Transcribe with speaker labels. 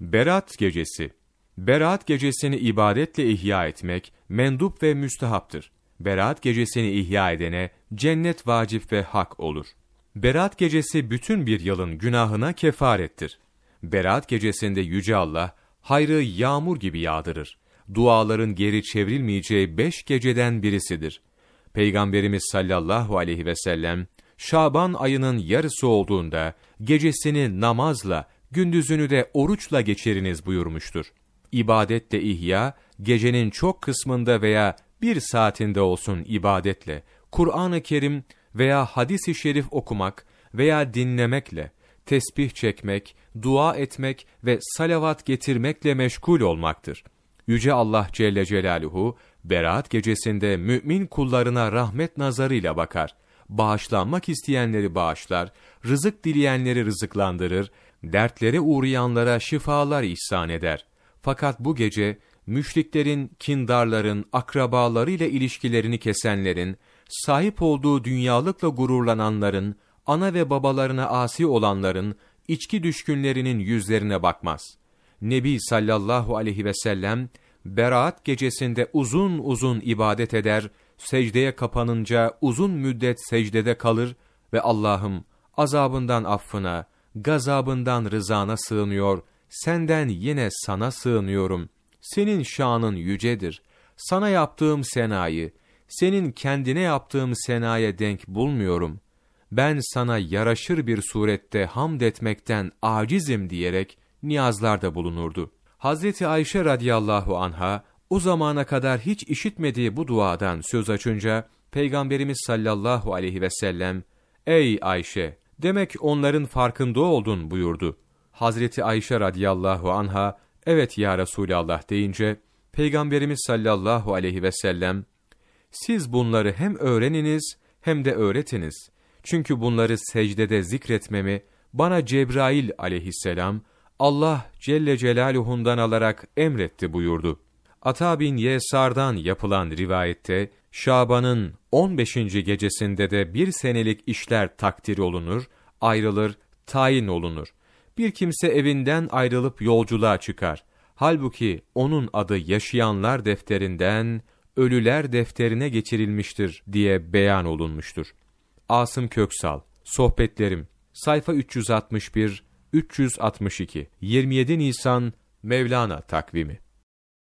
Speaker 1: Berat Gecesi Berat gecesini ibadetle ihya etmek mendup ve müstehaptır. Berat gecesini ihya edene cennet vacip ve hak olur. Berat gecesi bütün bir yılın günahına kefarettir. Berat gecesinde Yüce Allah hayrı yağmur gibi yağdırır. Duaların geri çevrilmeyeceği beş geceden birisidir. Peygamberimiz sallallahu aleyhi ve sellem Şaban ayının yarısı olduğunda gecesini namazla, gündüzünü de oruçla geçiriniz buyurmuştur. İbadetle ihya, gecenin çok kısmında veya bir saatinde olsun ibadetle, Kur'an-ı Kerim veya hadis-i şerif okumak veya dinlemekle, tesbih çekmek, dua etmek ve salavat getirmekle meşgul olmaktır. Yüce Allah Celle Celaluhu, Berat gecesinde mümin kullarına rahmet nazarıyla bakar.'' bağışlanmak isteyenleri bağışlar, rızık dileyenleri rızıklandırır, dertlere uğrayanlara şifalar ihsan eder. Fakat bu gece müşriklerin, kindarların, akrabalarıyla ilişkilerini kesenlerin, sahip olduğu dünyalıkla gururlananların, ana ve babalarına asi olanların, içki düşkünlerinin yüzlerine bakmaz. Nebi sallallahu aleyhi ve sellem, Berat gecesinde uzun uzun ibadet eder, secdeye kapanınca uzun müddet secdede kalır ve Allah'ım azabından affına, gazabından rızana sığınıyor, senden yine sana sığınıyorum. Senin şanın yücedir. Sana yaptığım senayı, senin kendine yaptığım senaya denk bulmuyorum. Ben sana yaraşır bir surette hamd etmekten acizim diyerek niyazlarda bulunurdu. Hazreti Ayşe radıyallahu anha o zamana kadar hiç işitmediği bu duadan söz açınca Peygamberimiz sallallahu aleyhi ve sellem "Ey Ayşe, demek onların farkında oldun." buyurdu. Hazreti Ayşe radıyallahu anha "Evet ya Resulallah." deyince Peygamberimiz sallallahu aleyhi ve sellem "Siz bunları hem öğreniniz hem de öğretiniz. Çünkü bunları secdede zikretmemi bana Cebrail aleyhisselam Allah Celle Celaluhu'ndan alarak emretti." buyurdu. Ata bin Yesar'dan yapılan rivayette, Şaban'ın 15. gecesinde de bir senelik işler takdir olunur, ayrılır, tayin olunur. Bir kimse evinden ayrılıp yolculuğa çıkar. Halbuki onun adı yaşayanlar defterinden ölüler defterine geçirilmiştir diye beyan olunmuştur. Asım Köksal, Sohbetlerim, sayfa 361, 362, 27 Nisan, Mevlana takvimi.